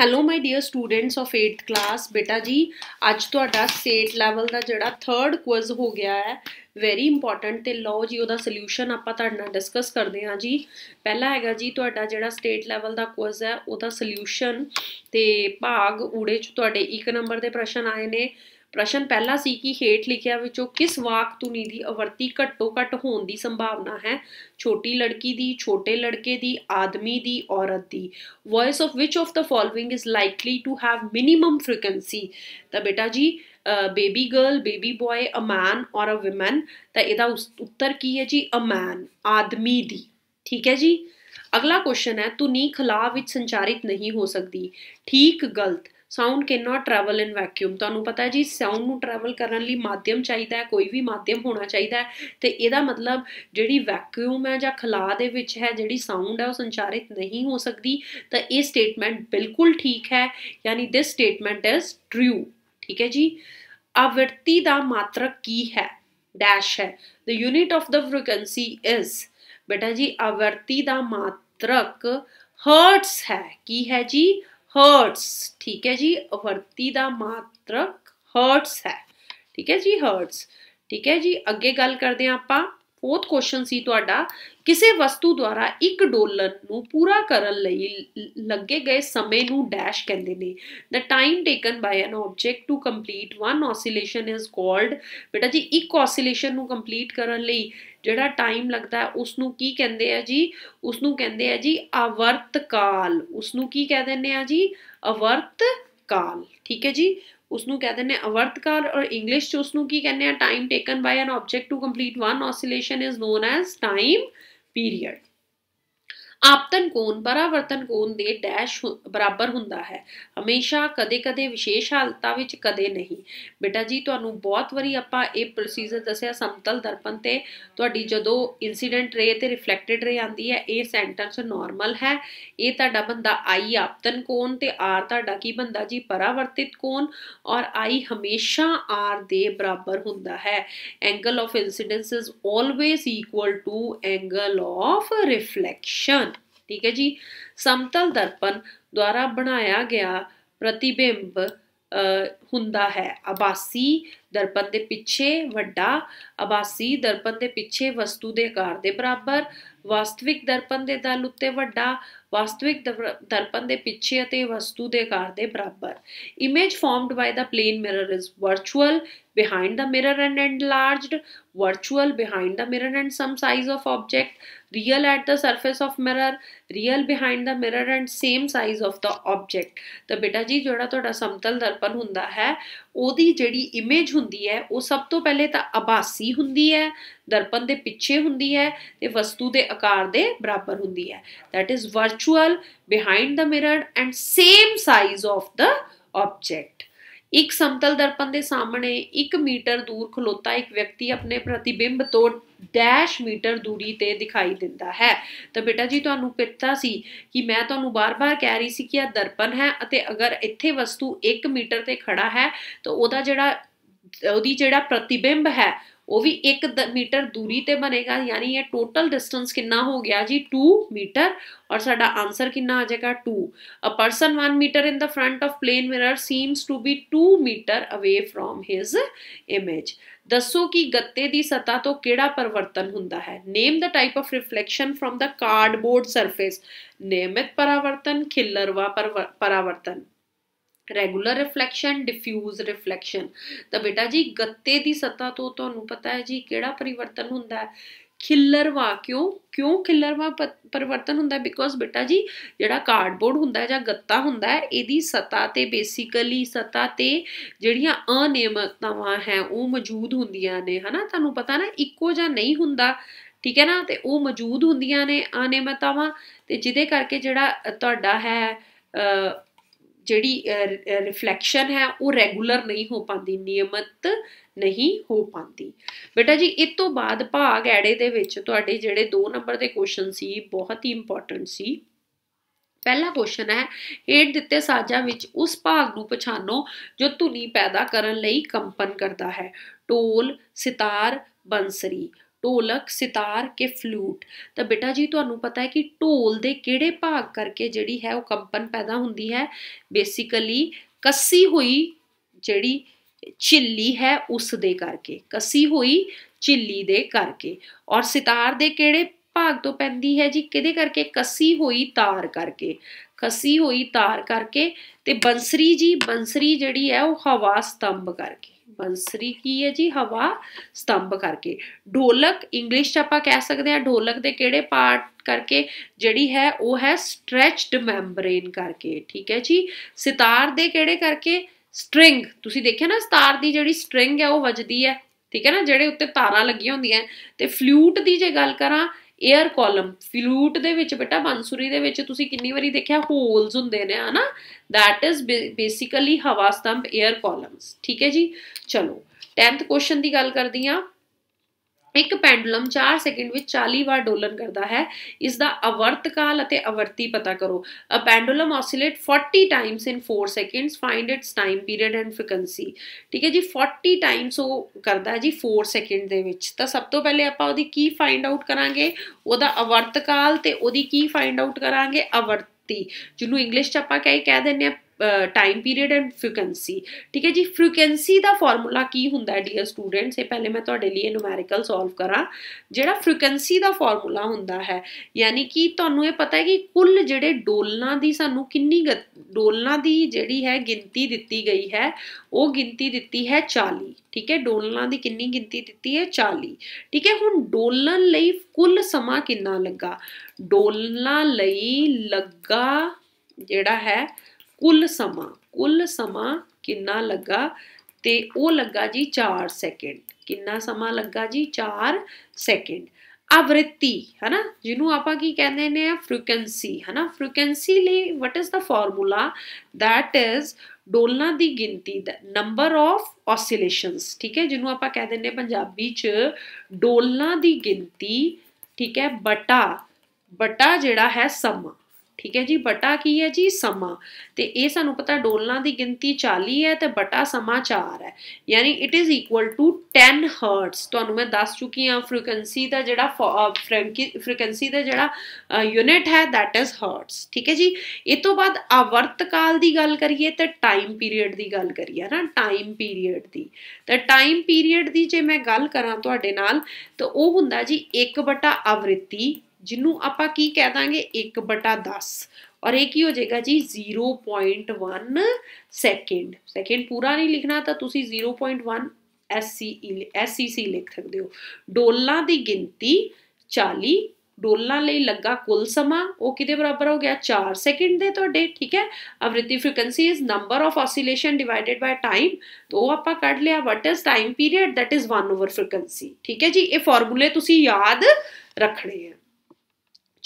hello my dear students of 8th class ਬੇਟਾ ਜੀ ਅੱਜ ਤੁਹਾਡਾ ਸਟੇਟ ਲੈਵਲ ਦਾ ਜਿਹੜਾ 3rd ਕੁਇਜ਼ ਹੋ ਗਿਆ ਹੈ ਵੈਰੀ ਇੰਪੋਰਟੈਂਟ ਤੇ ਲਓ ਜੀ ਉਹਦਾ ਸੋਲੂਸ਼ਨ ਆਪਾਂ ਤੁਹਾਡੇ ਨਾਲ ਡਿਸਕਸ ਕਰਦੇ ਹਾਂ ਜੀ ਪਹਿਲਾ ਹੈਗਾ ਜੀ ਤੁਹਾਡਾ ਜਿਹੜਾ ਸਟੇਟ ਲੈਵਲ ਦਾ ਕੁਇਜ਼ ਹੈ ਉਹਦਾ ਸੋਲੂਸ਼ਨ ਤੇ ਭਾਗ ਊੜੇ ਚ ਤੁਹਾਡੇ 1 ਨੰਬਰ ਦੇ ਪ੍ਰਸ਼ਨ ਆਏ ਨੇ प्रश्न पहला सी कि हेठ लिखिया किस वाक धुनी की आवर्ती घट्टो घट होने की संभावना है छोटी लड़की की छोटे लड़के की आदमी की औरत की voice of which of the following is likely to have minimum frequency तो बेटा जी baby girl baby boy a man और अ वुमेन तो यदा उत्तर की है जी अ मैन आदमी की ठीक है जी अगला क्वेश्चन है धुनी खिलाफ संचारित नहीं हो सकती ठीक गलत sound can not travel in vacuum ਤੁਹਾਨੂੰ ਪਤਾ ਹੈ ਜੀ ਸਾਊਂਡ ਨੂੰ ਟਰੈਵਲ ਕਰਨ ਲਈ ਮਾਧਿਅਮ ਚਾਹੀਦਾ ਹੈ ਕੋਈ ਵੀ ਮਾਧਿਅਮ ਹੋਣਾ ਚਾਹੀਦਾ ਹੈ ਤੇ ਇਹਦਾ ਮਤਲਬ ਜਿਹੜੀ ਵੈਕਿਊਮ ਹੈ ਜਾਂ ਖਲਾ ਦੇ ਵਿੱਚ ਹੈ ਜਿਹੜੀ ਸਾਊਂਡ ਹੈ ਉਹ ਸੰਚਾਰਿਤ ਨਹੀਂ ਹੋ ਸਕਦੀ ਤਾਂ ਇਹ ਸਟੇਟਮੈਂਟ ਬਿਲਕੁਲ ਠੀਕ ਹੈ ਯਾਨੀ ਦਿਸ ਸਟੇਟਮੈਂਟ ਇਜ਼ ਟਰੂ ਠੀਕ ਹੈ ਜੀ ਆਵਰਤੀ ਦਾ ਮਾਤਰਕ ਕੀ ਹੈ ਡੈਸ਼ ਹੈ the unit of the frequency is ਬੇਟਾ ਜੀ ਆਵਰਤੀ ਦਾ ਮਾਤਰਕ ਹਰਟਸ ਹੈ ਕੀ ਹੈ ਜੀ हर्ट्स ठीक है जी वर्ती का मात्रक हर्ट्स है ठीक है जी हर्ट्स ठीक है जी अगे गल करते हैं आप ਫੋਰਥ ਕੁਐਸਚਨ ਸੀ ਤੁਹਾਡਾ ਕਿਸੇ ਵਸਤੂ ਦੁਆਰਾ 1 ਡਾਲਰ ਨੂੰ ਪੂਰਾ ਕਰਨ ਲਈ ਲੱਗੇ ਗਏ ਸਮੇਂ ਨੂੰ ਡੈਸ਼ ਕਹਿੰਦੇ ਨੇ the time taken by an object to complete one oscillation is called ਬੇਟਾ ਜੀ ਇੱਕ ਆਸਿਲੇਸ਼ਨ ਨੂੰ ਕੰਪਲੀਟ ਕਰਨ ਲਈ ਜਿਹੜਾ ਟਾਈਮ ਲੱਗਦਾ ਹੈ ਉਸ ਨੂੰ ਕੀ ਕਹਿੰਦੇ ਆ ਜੀ ਉਸ ਨੂੰ ਕਹਿੰਦੇ ਆ ਜੀ ਆਵਰਤ ਕਾਲ ਉਸ ਨੂੰ ਕੀ ਕਹਿ ਦਿੰਦੇ ਆ ਜੀ ਆਵਰਤ काल ठीक है जी उस कह दें अवर्त काल और इंग्लिश उस कहने time taken by an object to complete one oscillation is known as time period आपतन कोण परावर्तन कोण दे डैश बराबर हों हमेशा कदे कदे विशेष हालतों में कदे नहीं बेटा जी थानू बहुत वारी आप प्रोसीजर दसिया समतल दर्पण से थोड़ी जदों इंसीडेंट रे तो रिफलैक्टिड रे आती है ये सेंटेंस नॉर्मल है ये बंदा आई आपतन कोण तो आर ता की बनता जी परावर्तित कोण और आई हमेशा आर दे बराबर हों angle of incidence is always equal to angle of reflection ठीक है जी समतल दर्पण द्वारा बनाया गया प्रतिबिंब हुंदा है आभासी दर्पण के पिछे वड्डा आभासी दर्पण के पिछे वस्तु के आकार के बराबर वास्तविक दर्पण के दल उत्ते वड्डा वास्तविक दर्पण के पिछे और वस्तु के आकार के बराबर image formed by the plane mirror is virtual behind the mirror and and large virtual behind the mirror and same size of object real at the surface of mirror real behind the mirror and same size of the object ਤਾਂ ਬੇਟਾ ਜੀ ਜਿਹੜਾ ਤੁਹਾਡਾ ਸਮਤਲ ਦਰਪਣ ਹੁੰਦਾ ਹੈ ਉਹਦੀ ਜਿਹੜੀ ਇਮੇਜ ਹੁੰਦੀ ਹੈ ਉਹ ਸਭ ਤੋਂ ਪਹਿਲੇ ਤਾਂ ਆਭਾਸੀ ਹੁੰਦੀ ਹੈ ਦਰਪਣ ਦੇ ਪਿੱਛੇ ਹੁੰਦੀ ਹੈ ਤੇ ਵਸਤੂ ਦੇ ਆਕਾਰ ਦੇ ਬਰਾਬਰ ਹੁੰਦੀ ਹੈ that is virtual behind the mirror and same size of the object ਇੱਕ ਸਮਤਲ ਦਰਪਣ ਦੇ ਸਾਹਮਣੇ 1 ਮੀਟਰ ਦੂਰ ਖਲੋਤਾ ਇੱਕ ਵਿਅਕਤੀ ਆਪਣੇ ਪ੍ਰਤੀਬਿੰਬ ਤੋਂ ਡੈਸ਼ ਮੀਟਰ ਦੂਰੀ ਤੇ ਦਿਖਾਈ ਦਿੰਦਾ ਹੈ ਤਾਂ ਬੇਟਾ ਜੀ ਤੁਹਾਨੂੰ ਪਤਾ ਸੀ ਕਿ ਮੈਂ ਤੁਹਾਨੂੰ ਬਾਰ-ਬਾਰ ਕਹਿ ਰਹੀ ਸੀ ਕਿ ਇਹ ਦਰਪਣ ਹੈ ਅਤੇ ਅਗਰ ਇੱਥੇ ਵਸਤੂ 1 ਮੀਟਰ ਤੇ ਖੜਾ ਹੈ ਤਾਂ ਉਹਦਾ ਜਿਹੜਾ ਉਹਦੀ ਜਿਹੜਾ ਪ੍ਰਤੀਬਿੰਬ ਹੈ ਉਹ ਵੀ 1 ਮੀਟਰ ਦੂਰੀ ਤੇ ਬਣੇਗਾ ਯਾਨੀ ਇਹ ਟੋਟਲ ਡਿਸਟੈਂਸ ਕਿੰਨਾ ਹੋ ਗਿਆ ਜੀ 2 ਮੀਟਰ ਔਰ ਸਾਡਾ ਆਨਸਰ ਕਿੰਨਾ ਆ ਜਾਏਗਾ 2 a person 1 metre in the front of plane mirror seems to be 2 metre away from his image ਦੱਸੋ ਕਿ ਗੱਤੇ ਦੀ ਸਤਾ ਤੋਂ ਕਿਹੜਾ ਪਰਵਰਤਨ ਹੁੰਦਾ ਹੈ name the type of reflection from the cardboard surface ਨਿਯਮਿਤ ਪਰਾਵਰਤਨ ਖਿਲਰਵਾ ਪਰਾਵਰਤਨ ਰੈਗੂਲਰ ਰਿਫਲੈਕਸ਼ਨ ਡਿਫਿਊਜ਼ ਰਿਫਲੈਕਸ਼ਨ ਤਾਂ ਬੇਟਾ ਜੀ ਗੱਤੇ ਦੀ ਸਤਾ ਤੋਂ ਤੁਹਾਨੂੰ ਪਤਾ ਹੈ ਜੀ ਕਿਹੜਾ ਪਰਿਵਰਤਨ ਹੁੰਦਾ ਹੈ ਖਿੱਲਰਵਾ ਕਿਉਂ ਕਿਉਂ ਖਿੱਲਰਵਾ ਪਰਿਵਰਤਨ ਹੁੰਦਾ ਬਿਕੋਜ਼ ਬੇਟਾ ਜੀ ਜਿਹੜਾ ਕਾਰਡਬੋਰਡ ਹੁੰਦਾ ਜਾਂ ਗੱਤਾ ਹੁੰਦਾ ਇਹਦੀ ਸਤਾ ਤੇ ਬੇਸਿਕਲੀ ਸਤਾ ਤੇ ਜਿਹੜੀਆਂ ਅਨਿਯਮਤਾਵਾਂ ਹੈ ਉਹ ਮੌਜੂਦ ਹੁੰਦੀਆਂ ਨੇ ਹਨਾ ਤੁਹਾਨੂੰ ਪਤਾ ਨਾ ਇੱਕੋ ਜਾਂ ਨਹੀਂ ਹੁੰਦਾ ਠੀਕ ਹੈ ਨਾ ਤੇ ਉਹ ਮੌਜੂਦ ਹੁੰਦੀਆਂ ਨੇ ਅਨਿਯਮਤਾਵਾਂ ਤੇ ਜਿਹਦੇ ਕਰਕੇ ਜਿਹੜਾ ਤੁਹਾਡਾ ਹੈ ਜਿਹੜੀ ਰਿਫਲੈਕਸ਼ਨ ਹੈ ਉਹ ਰੈਗੂਲਰ ਨਹੀਂ ਹੋ ਪਾਉਂਦੀ ਨਿਯਮਤ ਨਹੀਂ ਹੋ ਪਾਉਂਦੀ ਬੇਟਾ ਜੀ ਇਸ ਤੋਂ ਬਾਅਦ ਭਾਗ ਐੜੇ ਦੇ ਵਿੱਚ ਤੁਹਾਡੇ ਜਿਹੜੇ 2 ਨੰਬਰ ਦੇ ਕੁਐਸਚਨ ਸੀ ਬਹੁਤ ਹੀ ਇੰਪੋਰਟੈਂਟ ਸੀ ਪਹਿਲਾ ਕੁਐਸਚਨ ਹੈ ਹੇਠ ਦਿੱਤੇ ਸਾਜ਼ਾਂ ਵਿੱਚ ਉਸ ਭਾਗ ਨੂੰ ਪਛਾਣੋ ਜੋ ਧੁਨੀ ਪੈਦਾ ਕਰਨ ਲਈ ਕੰਪਨ ਕਰਦਾ ਹੈ ਢੋਲ ਸਿਤਾਰ ਬੰਸਰੀ ढोलक सितार के फ्लूट तो बेटा जी थानू तो पता है कि ढोल के किड़े भाग करके जी है कंपन पैदा होंगी है बेसिकली कसी हुई जड़ी झिली है उस दे करके कसी हुई झिली दे करके और सितार दे केड़े भाग तो पैंती है जी कि करके कसी हुई तार करके कसी हुई तार करके तो बंसरी जी बंसरी जड़ी है वह हवा स्तंभ करके ਬੰਸਰੀ ਕੀ ਹੈ ਜੀ ਹਵਾ ਸਤੰਭ ਕਰਕੇ ਢੋਲਕ ਇੰਗਲਿਸ਼ ਚ ਆਪਾਂ ਕਹਿ ਸਕਦੇ ਆ ਢੋਲਕ ਦੇ ਕਿਹੜੇ ਪਾਰਟ ਕਰਕੇ ਜਿਹੜੀ ਹੈ ਉਹ ਹੈ ਸਟ੍ਰੈਚਡ ਮੈਂਬਰੇਨ ਕਰਕੇ ਠੀਕ ਹੈ ਜੀ ਸਿਤਾਰ ਦੇ ਕਿਹੜੇ ਕਰਕੇ ਸਟ੍ਰਿੰਗ ਤੁਸੀਂ ਦੇਖਿਆ ਨਾ ਸਤਾਰ ਦੀ ਜਿਹੜੀ ਸਟ੍ਰਿੰਗ ਹੈ ਉਹ ਵੱਜਦੀ ਹੈ ਠੀਕ ਹੈ ਨਾ ਜਿਹੜੇ ਉੱਤੇ ਤਾਰਾਂ ਲੱਗੀਆਂ ਹੁੰਦੀਆਂ ਤੇ ਫਲੂਟ ਦੀ ਜੇ ਗੱਲ ਕਰਾਂ एयर कॉलम फ्लूट के बेटा बंसुरी के बारी देखा होल्स होंगे ने है ना दैट इज़ बे बेसिकली हवा स्तंभ एयर कॉलम्स ठीक है जी चलो टैंथ क्वेश्चन की गल करती हाँ ਇੱਕ ਪੈਂਡੂਲਮ 4 ਸੈਕਿੰਡ ਵਿੱਚ 40 ਵਾਰ ਡੋਲਨ ਕਰਦਾ ਹੈ ਇਸ ਦਾ ਅਵਰਤ ਕਾਲ ਅਤੇ ਅਵਰਤੀ ਪਤਾ ਕਰੋ a pendulum oscillate 40 times in 4 seconds find its time period and frequency ਠੀਕ ਹੈ ਜੀ 40 ਟਾਈਮਸ ਉਹ ਕਰਦਾ ਹੈ ਜੀ 4 ਸੈਕਿੰਡ ਦੇ ਵਿੱਚ ਤਾਂ ਸਭ ਤੋਂ ਪਹਿਲੇ ਆਪਾਂ ਉਹਦੀ ਕੀ ਫਾਈਂਡ ਆਊਟ ਕਰਾਂਗੇ ਉਹਦਾ ਅਵਰਤ ਕਾਲ ਤੇ ਉਹਦੀ ਕੀ ਫਾਈਂਡ ਆਊਟ ਕਰਾਂਗੇ ਅਵਰਤੀ ਜਿਹਨੂੰ ਇੰਗਲਿਸ਼ 'ਚ ਆਪਾਂ ਕਹੇ ਕਹਿ ਦਿੰਨੇ ਆ टाइम पीरियड एंड फ्रीकुएंसी ठीक है जी फ्रीकुएंसी का फॉर्मूला की होंगे डीयर स्टूडेंट्स ये पहले मैं थोड़े तो लिए नुमैरिकल सॉल्व करा जो फ्रीकुएंसी का फॉर्मूला हों यानी कि तुम्हें यह पता है कि कुल जोड़े डोलना की सूँ कि डोलना की जी है गिनती दी गई है वह गिनती दिती है चाली ठीक है डोलना की किन्नी गिनती दिती है चाली ठीक है हूँ डोलन कुल समा कि लगा डोलना लगा जड़ा है कुल समा कुल समा कि लगा तो वो लगा जी चार सैकेंड कि समा लगा जी चार सैकेंड आवृत्ति है ना जिन्हों आप कहें फ्रीकुएंसी है ना फ्रीकुएंसी ले what is the formula that is डोलना की गिनती द नंबर ऑफ ऑसिलेशंस ठीक है जिन्होंने आप कह दें पंजाबी डोलना की गिनती ठीक है बटा बटा जड़ा है समा ਠੀਕ ਹੈ ਜੀ ਬਟਾ ਕੀ ਹੈ ਜੀ ਸਮਾਂ ਤੇ ਇਹ ਸਾਨੂੰ ਪਤਾ ਡੋਲਨਾ ਦੀ ਗਿਣਤੀ 40 ਹੈ ਤੇ ਬਟਾ ਸਮਾਂ 4 ਹੈ ਯਾਨੀ it is equal to 10 hertz ਤੁਹਾਨੂੰ ਮੈਂ ਦੱਸ ਚੁੱਕੀ ਹਾਂ ਫ੍ਰੀਕੁਐਂਸੀ ਦਾ ਜਿਹੜਾ ਫ੍ਰੀਕੁਐਂਸੀ ਦਾ ਜਿਹੜਾ ਯੂਨਿਟ ਹੈ ਥੈਟ ਇਜ਼ ਹਰਟਸ ਠੀਕ ਹੈ ਜੀ ਇਹ ਤੋਂ ਬਾਅਦ ਆਵਰਤ ਕਾਲ ਦੀ ਗੱਲ ਕਰੀਏ ਤੇ ਟਾਈਮ ਪੀਰੀਅਡ ਦੀ ਗੱਲ ਕਰੀਏ ਨਾ ਟਾਈਮ ਪੀਰੀਅਡ ਦੀ ਤਾਂ ਟਾਈਮ ਪੀਰੀਅਡ ਦੀ ਜੇ ਮੈਂ ਗੱਲ ਕਰਾਂ ਤੁਹਾਡੇ ਨਾਲ ਤਾਂ ਉਹ ਹੁੰਦਾ ਜੀ 1 ਬਟਾ ਆਵ੍ਰਿਤੀ जिन्हों आप की कह देंगे एक बटा दस और एक ही हो जाएगा जी zero point one second second पूरा नहीं लिखना तो तुम zero point one S C S C C लिख सकते हो डोलना की गिनती चाली डोलना लगा कुल समा वह कि बराबर हो गया चार सैकेंड दे तेजे ठीक है अमृति frequency is number of oscillation divided by time तो वह आप कट लिया what is time period that is one over frequency ठीक है जी ये फॉर्मूले याद रखने हैं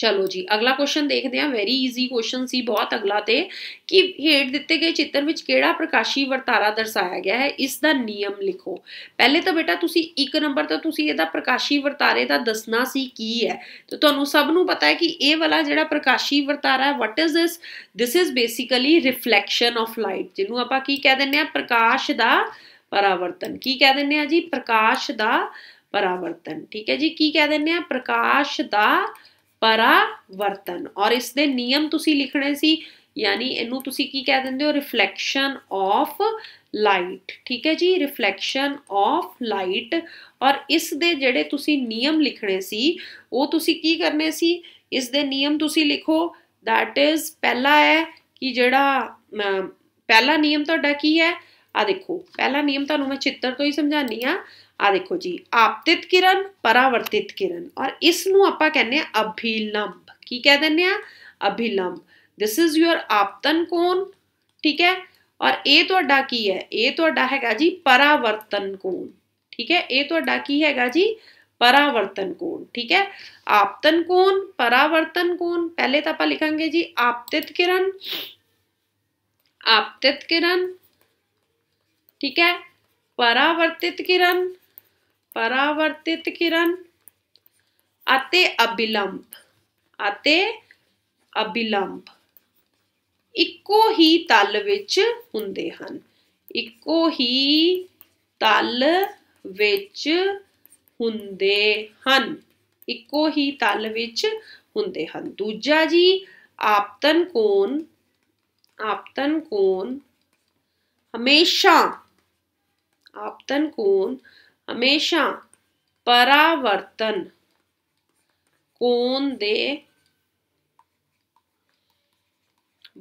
चलो जी अगला क्वेश्चन देखते हैं वेरी ईजी क्वेश्चन सी बहुत अगला थे कि हेठ दिते गए चित्र में किड़ा प्रकाशी वर्तारा दर्शाया गया है इसका नियम लिखो पहले तो बेटा तुसी एक नंबर तो तुम यदा प्रकाशी वर्तारे का दसना सी की है तो थानू सब पता है कि ये वाला जोड़ा प्रकाशी वर्तारा what is this this is basically reflection of light जिन्हों आप कह दें प्रकाश का परावर्तन की कह दें जी प्रकाश का परावर्तन ठीक है जी की कह दें प्रकाश का परावर्तन और इसके नियम तुम लिखने से यानी इनू की कह देंगे रिफलैक्शन ऑफ लाइट ठीक है जी रिफलैक्शन ऑफ लाइट और इस जड़े तुम नियम लिखने से वो तुम की करने से इस नियम तुम लिखो दैट इज़ पहला है कि जड़ा पहला नियम तो की है आ देखो पहला नियम तुम मैं चित्र तो ही समझा आ देखो जी आपतित किरण परावर्तित किरण और इस कहने अभिलंब की कह दें अभिलंब दिस इज योर आपतन कोन ठीक है और ये तो की है ये तो हैगा जी परावर्तन कोन ठीक है ये तो की हैगा जी परावर्तन कोण ठीक है आपतन कोण परावर्तन कोण पहले तो आप लिखा जी आपतित किरण आपतित किरण ठीक है परावर्तित किरण परावर्तित किरण अति अभिलंब अति अभिलंब इको ही तल विच होंगे इको ही तल विच होंगे इको ही तल विच होंगे दूजा जी आपतन कोण आपतन कोण हमेशा आपतन कोण हमेशा परावर्तन कोण दे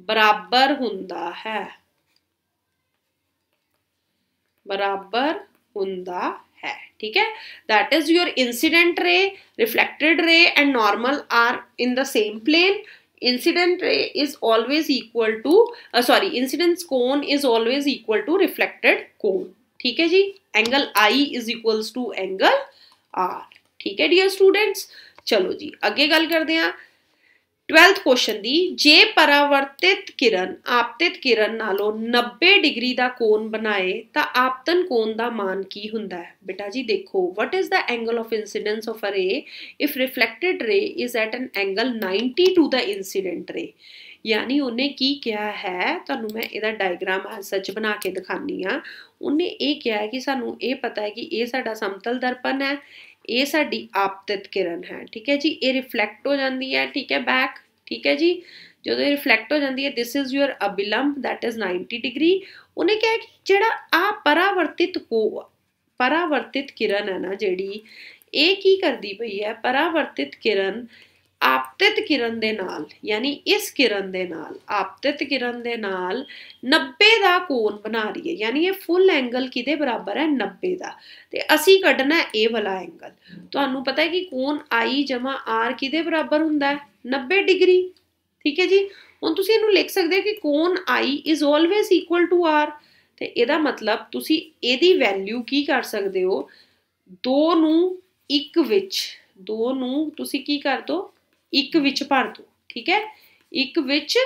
बराबर हुंदा है बराबर हुंदा है ठीक है that is your incident ray reflected ray and normal are in the same plane incident ray is always equal to sorry incident कोन is always equal to reflected कोन ठीक है जी angle I is equal to angle R ठीक है dear students चलो जी अगे गल करते ट्वेल्थ क्वेश्चन दी जे परावर्तित किरण आपतित किरण नालों नब्बे डिग्री का कोन बनाए तो आपतन कोन का मान की होंगे बेटा जी देखो what is the angle of incidence of a ray if reflected ray is at an angle 90 to the incident ray यानी उन्हें की क्या है तुम मैं डायग्राम सच बना के दिखाई हाँ उन्हें यह किया है कि सू पता है कि यह सातल दर्पण है ये आपतित किरण है ठीक है जी ये रिफ्लैक्ट हो जाती है ठीक है बैक ठीक है जी जो तो रिफ्लैक्ट हो जाती है दिस इज योर अबिलंब दैट इज नाइनटी डिग्री उन्हें क्या है कि जरा आ परावर्तित को परावर्तित किरण है ना जी ये की करती पी है परावर्तित किरण आपतित किरण के नाल यानी इस किरण के नाल आपतित किरण के नाल नब्बे का कोन बना रही है यानी यह फुल एंगल कि बराबर है नब्बे का तो असी क्डना ए वाला एंगल थानू तो पता है कि कोन आई जमा आर कि बराबर होंगे नब्बे डिग्री ठीक है जी हम तुम इनू लिख सकते हो कि कोन I is always equal to R तो यदा मतलब तुम यू की कर सकते हो दो एक दो कर दो एक विच भर दो ठीक है एक विच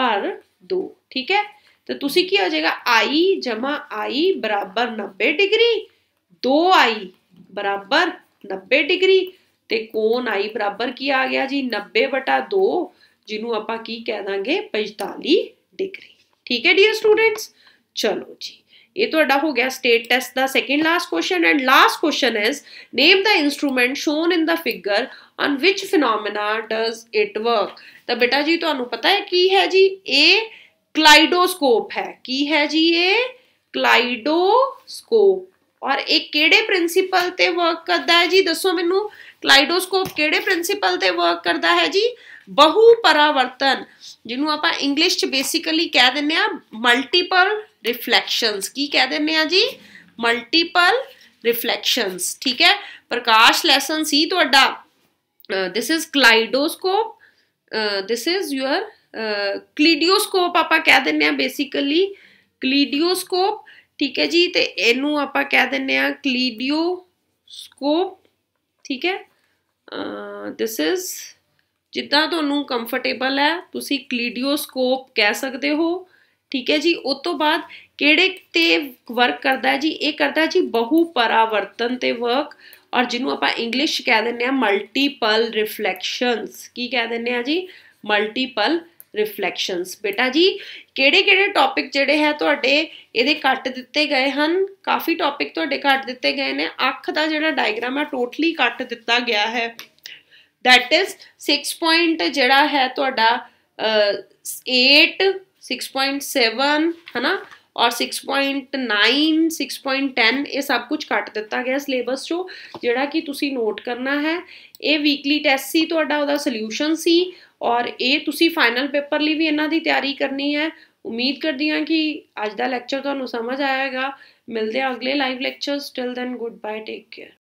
भर दो ठीक है तो तुसी की हो जाएगा आई जमा आई बराबर नब्बे डिग्री दो आई बराबर नब्बे डिग्री तो कौन आई बराबर की आ गया जी नब्बे बटा दो जिन्हों आप कह देंगे पंजताली डिग्री ठीक है डियर स्टूडेंट्स चलो जी ये तो हो गया स्टेट टेस्ट का second last question and last question is name the instrument shown in the figure on which phenomena does it work तो बेटा जी थानू तो पता है की है जी ए क्लाइडोस्कोप है की है जी ए क्लाइडोस्कोप और एक केड़े प्रिंसिपल ते वर्क करता है जी दसो मैं क्लाइडोस्कोप केड़े प्रिंसिपल ते वर्क करता है जी बहु परावर्तन जिन्हों आप इंग्लिश बेसिकली कह दें मल्टीपल ਰਿਫਲੈਕਸ਼ਨਸ ਕੀ ਕਹਿ ਦਿੰਨੇ ਆ ਜੀ ਮਲਟੀਪਲ ਰਿਫਲੈਕਸ਼ਨਸ ਠੀਕ ਹੈ ਪ੍ਰਕਾਸ਼ ਲੈਸਨ ਸੀ ਤੁਹਾਡਾ this is kaleidoscope this is your kaleidoscope ਆਪਾਂ ਕਹਿ ਦਿੰਨੇ ਆ ਬੇਸਿਕਲੀ ਕਲੀਡੀਓਸਕੋਪ ਠੀਕ ਹੈ ਜੀ ਤੇ ਇਹਨੂੰ ਆਪਾਂ ਕਹਿ ਦਿੰਨੇ ਆ ਕਲੀਡੀਓਸਕੋਪ ਠੀਕ ਹੈ ਦਿਸ ਇਜ਼ ਜਿੱਦਾਂ ਤੁਹਾਨੂੰ ਕੰਫਰਟੇਬਲ ਹੈ ਤੁਸੀਂ ਕਲੀਡੀਓਸਕੋਪ ਕਹਿ ਸਕਦੇ ਹੋ ठीक है जी उस तो बाद वर्क करता है जी ये करता है जी बहु परावर्तन से वर्क और जिन्हों आप इंग्लिश कह दें मल्टीपल रिफ्लैक्शनस की कह दें जी मल्टीपल रिफ्लैक्शनस बेटा जी कि टॉपिक जोड़े है थोड़े तो ये कट दिते गए हैं काफ़ी टॉपिक थोड़े तो कट दिते गए हैं अख का जो डायग्राम है टोटली कट दिता गया है दैट इज सिक्स पॉइंट जोड़ा है तो एट सिक्स पॉइंट 6.7 है ना और six six point nine point 6.10 ये सब कुछ कट दिता गया सिलेबस चो जो कि नोट करना है ये वीकली टैस से थोड़ा सोल्यूशन से और ये फाइनल पेपर लिए भी इन्हों की तैयारी करनी है उम्मीद करती हाँ कि अज का लैक्चर थोड़ा तो समझ आएगा मिलते अगले live lecture still then good bye take care